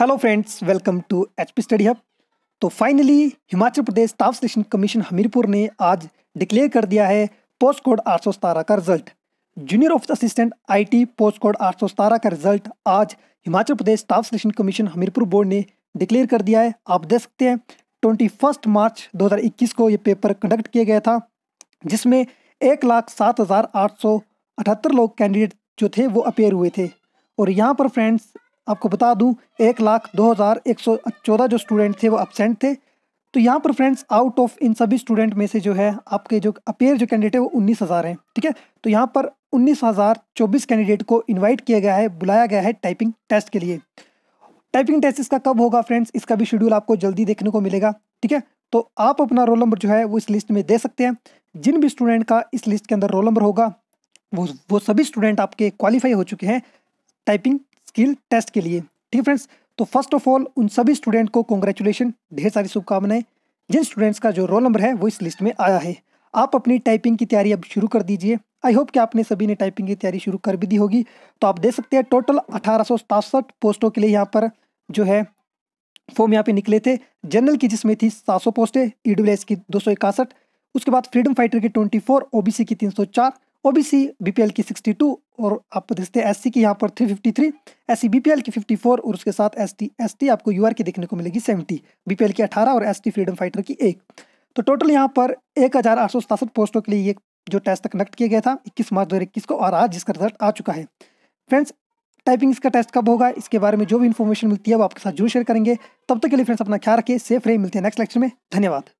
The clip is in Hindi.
hello friends welcome to H P study hub तो finally Himachal Pradesh staff selection commission Hamirpur ने आज डिक्लेयर कर दिया है पोस्ट कोड आठ सौ सतारह का result junior office assistant IT post code आठ सौ सतारह का रिजल्ट आज Himachal Pradesh staff selection commission Hamirpur board ने डिक्लेयर कर दिया है आप देख सकते हैं ट्वेंटी फर्स्ट मार्च दो हज़ार इक्कीस को ये पेपर कंडक्ट किया गया था जिसमें एक लाख सात हज़ार आठ सौ अठहत्तर लोग कैंडिडेट जो थे वो अपेयर हुए थे और यहाँ पर फ्रेंड्स आपको बता दूं एक लाख दो हज़ार एक सौ चौदह जो स्टूडेंट थे वो अपसेंट थे तो यहाँ पर फ्रेंड्स आउट ऑफ इन सभी स्टूडेंट में से जो है आपके जो अपेयर जो कैंडिडेट है वो उन्नीस हज़ार हैं ठीक है तो यहाँ पर उन्नीस हज़ार चौबीस कैंडिडेट को इन्वाइट किया गया है बुलाया गया है टाइपिंग टेस्ट के लिए टाइपिंग टेस्ट इसका कब होगा फ्रेंड्स इसका भी शेड्यूल आपको जल्दी देखने को मिलेगा ठीक है तो आप अपना रोल नंबर जो है वो इस लिस्ट में दे सकते हैं जिन भी स्टूडेंट का इस लिस्ट के अंदर रोल नंबर होगा वो वो सभी स्टूडेंट आपके क्वालिफाई हो चुके हैं टाइपिंग स्किल टेस्ट के लिए ठीक फ्रेंड्स तो फर्स्ट ऑफ ऑल उन सभी स्टूडेंट को कॉन्ग्रेचुलेशन ढेर सारी शुभकामनाएं जिन स्टूडेंट्स का जो रोल नंबर है वो इस लिस्ट में आया है आप अपनी टाइपिंग की तैयारी अब शुरू कर दीजिए आई होप कि आपने सभी ने टाइपिंग की तैयारी शुरू कर भी दी होगी तो आप देख सकते हैं टोटल अठारह पोस्टों के लिए यहाँ पर जो है फॉर्म यहाँ पे निकले थे जनरल की जिसमें थी 700 पोस्टें ई की दो उसके बाद फ्रीडम फाइटर की 24 ओबीसी की 304 पी एल की 62 और आप देखते हैं सी की यहाँ पर 353 पी एल की 54 और उसके साथ एस टी एस टी आपको आर की देखने को मिलेगी 70 एल की 18 और टी फ्रीडम फाइटर की एक तो टोटल यहाँ पर एक पोस्टों के लिए ये जो टेस्ट कंडक्ट किया गया था 21 मार्च दो को और आज जिसका रिजल्ट आ चुका है फ्रेंड्स टाइपिंग इसका टेस्ट कब होगा इसके बारे में जो भी इन्फॉर्मेशन मिलती है वो आपके साथ जरूर शेयर करेंगे तब तक तो के लिए फ्रेंड्स अपना ख्याल रखिए सेफ रहे मिलते हैं नेक्स्ट लेक्चर में धन्यवाद